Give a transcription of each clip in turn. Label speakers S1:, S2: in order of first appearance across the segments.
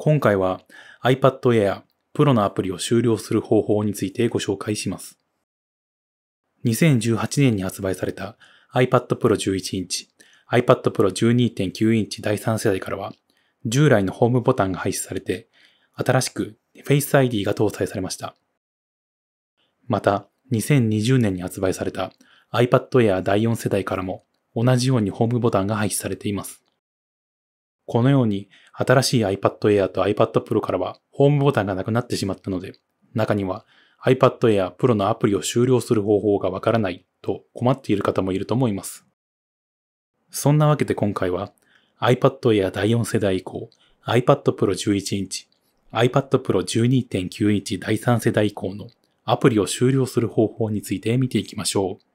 S1: 今回は iPad Air Pro のアプリを終了する方法についてご紹介します。2018年に発売された iPad Pro 11インチ、iPad Pro 12.9インチ第3世代からは、従来のホームボタンが廃止されて、新しく Face ID が搭載されました。また、2020年に発売された iPad Air 第4世代からも、同じようにホームボタンが廃止されています。このように新しい iPad Air と iPad Pro からはホームボタンがなくなってしまったので、中には iPad Air Pro のアプリを終了する方法がわからないと困っている方もいると思います。そんなわけで今回は iPad Air 第4世代以降、iPad Pro 11インチ、iPad Pro 12.9インチ第3世代以降のアプリを終了する方法について見ていきましょう。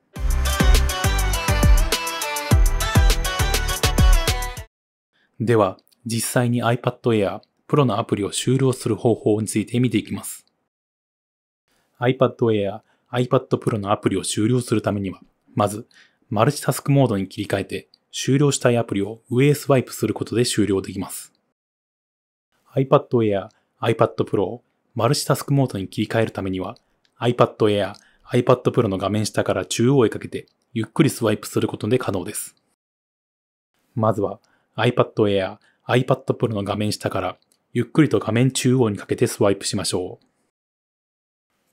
S1: では、実際に iPad Air Pro のアプリを終了する方法について見ていきます。iPad Air iPad Pro のアプリを終了するためには、まず、マルチタスクモードに切り替えて、終了したいアプリを上へスワイプすることで終了できます。iPad Air iPad Pro をマルチタスクモードに切り替えるためには、iPad Air iPad Pro の画面下から中央へかけて、ゆっくりスワイプすることで可能です。まずは、iPad Air、iPad Pro の画面下からゆっくりと画面中央にかけてスワイプしましょう。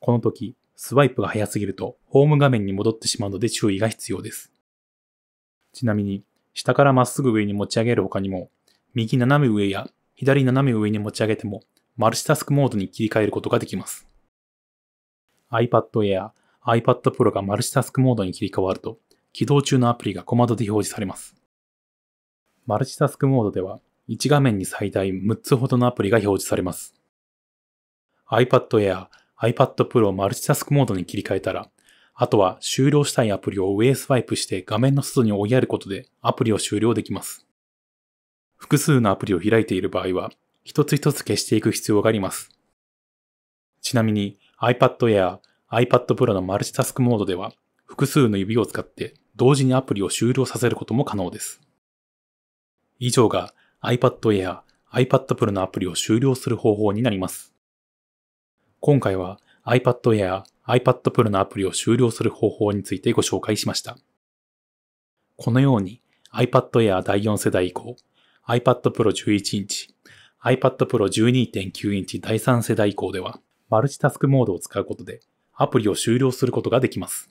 S1: この時、スワイプが早すぎるとホーム画面に戻ってしまうので注意が必要です。ちなみに、下からまっすぐ上に持ち上げる他にも、右斜め上や左斜め上に持ち上げても、マルチタスクモードに切り替えることができます。iPad Air、iPad Pro がマルチタスクモードに切り替わると、起動中のアプリが小窓で表示されます。マルチタスクモードでは1画面に最大6つほどのアプリが表示されます。iPad Air、iPad Pro をマルチタスクモードに切り替えたら、あとは終了したいアプリを上スワイプして画面の外に追いやることでアプリを終了できます。複数のアプリを開いている場合は、一つ一つ消していく必要があります。ちなみに iPad Air、iPad Pro のマルチタスクモードでは、複数の指を使って同時にアプリを終了させることも可能です。以上が iPad Air、iPad Pro のアプリを終了する方法になります。今回は iPad Air、iPad Pro のアプリを終了する方法についてご紹介しました。このように iPad Air 第4世代以降、iPad Pro 11インチ、iPad Pro 12.9インチ第3世代以降では、マルチタスクモードを使うことでアプリを終了することができます。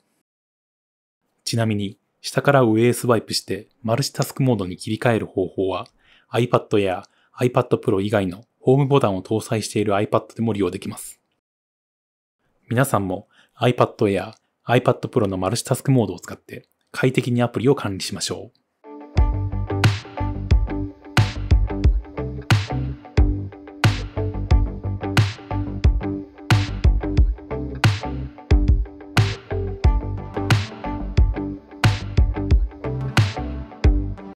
S1: ちなみに下から上へスワイプしてマルチタスクモードに切り替える方法は iPad や iPad Pro 以外のホームボタンを搭載している iPad でも利用できます。皆さんも iPad や iPad Pro のマルチタスクモードを使って快適にアプリを管理しましょう。